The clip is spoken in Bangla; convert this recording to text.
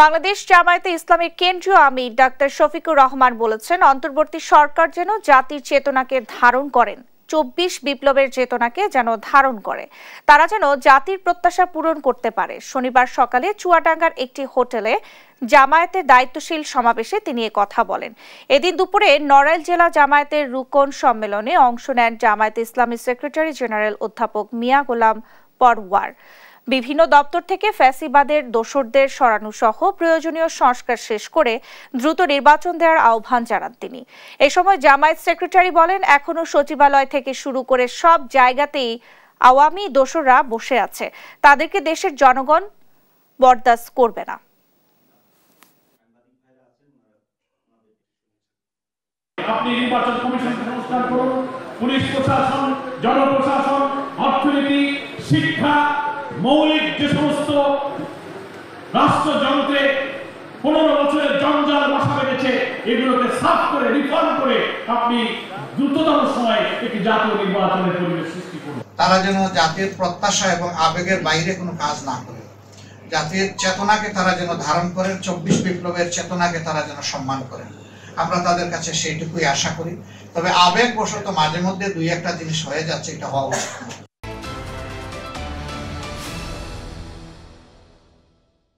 বাংলাদেশ জামায়াতে ইসলামের কেন্দ্রীয় আমির ডাক্তার শফিকুর রহমান বলেছেন অন্তর্বর্তী সরকার যেন জাতির চেতনাকে ধারণ করেন চব্বিশ বিপ্লবের চেতনাকে যেন ধারণ করে তারা যেন জাতির প্রত্যাশা পূরণ করতে পারে শনিবার সকালে চুয়াডাঙ্গার একটি হোটেলে জামায়াতের দায়িত্বশীল সমাবেশে তিনি কথা বলেন এদিন দুপুরে নড়াইল জেলা জামায়াতের রুকন সম্মেলনে অংশ নেন জামায়াতে ইসলামী সেক্রেটারি জেনারেল অধ্যাপক মিয়া গোলাম পরওয়ার বিভিন্ন দপ্তর থেকে ফ্যাসিবাদের দোসরদের সরানো সহ প্রয়োজনীয় সংস্কার শেষ করে দ্রুত নির্বাচন দেওয়ার আহ্বান জানান তিনি এ সময় জামায়াত সেক্রেটারি বলেন এখনও সচিবালয় থেকে শুরু করে সব জায়গাতেই আওয়ামী দোসররা বসে আছে তাদেরকে দেশের জনগণ বরদাস্ত করবে না আপনি নির্বাচন কমিশন সংস্কার করুন পুলিশ প্রশাসন জনপ্রশাসন অর্থনীতি শিক্ষা মৌলিক যে সমস্ত রাষ্ট্র যন্ত্রে পনেরো বছরের জঞ্জাল মশা বেঁধেছে এগুলোকে সাফ করে রিফর্ম করে আপনি দ্রুততম সময় একটি জাতীয় নির্বাচনের পরিবেশ সৃষ্টি করুন তারা যেন জাতির প্রত্যাশা এবং আবেগের বাইরে কোনো কাজ না করে জাতির চেতনাকে তারা যেন ধারণ করেন চব্বিশ বিপ্লবের চেতনাকে তারা যেন সম্মান করেন আমরা তাদের কাছে সেইটুকুই আশা করি তবে আবেগবশত মাঝে মধ্যে দুই একটা জিনিস হয়ে যাচ্ছে এটা হওয়া উচিত